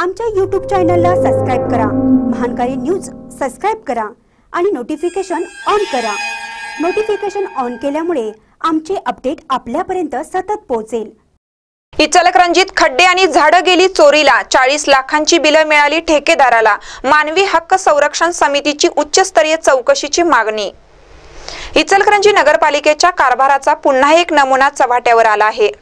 आमच्या यूट्यूब चॅनलला सबस्क्राईब करा महानकारी न्यूज सबस्क्राईब करा आणि नोटिफिकेशन ऑन करा नोटिफिकेशन ऑन केल्यामुळे आमचे अपडेट आपल्यापर्यंत सतत पोहोचेल इचलकरंजीत खड्डे आणि झाडं गेली चोरीला चाळीस लाखांची बिलं मिळाली ठेकेदाराला मानवी हक्क संरक्षण समितीची उच्चस्तरीय चौकशीची मागणी इचलकरंजी नगरपालिकेच्या कारभाराचा पुन्हा एक नमुना चव्हाट्यावर आला आहे